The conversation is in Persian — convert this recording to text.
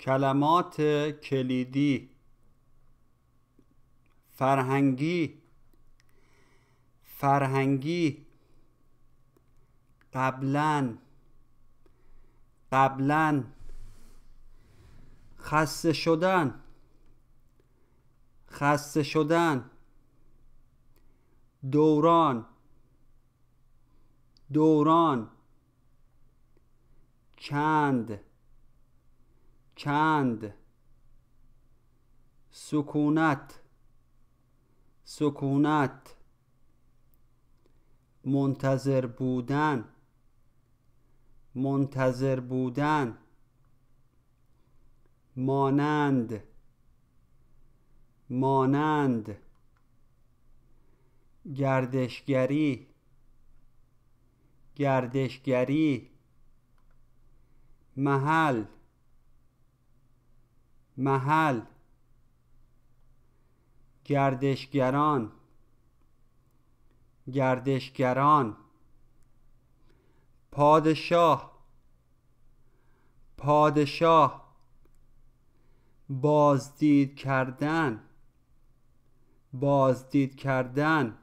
کلمات کلیدی فرهنگی فرهنگی قبلا قبلا خسته شدن خسته شدن دوران دوران چند چند سکونت سکونت منتظر بودن منتظر بودن مانند مانند گردشگری گردشگری محل محل گردشگران گردشگران پادشاه پادشاه بازدید کردن بازدید کردن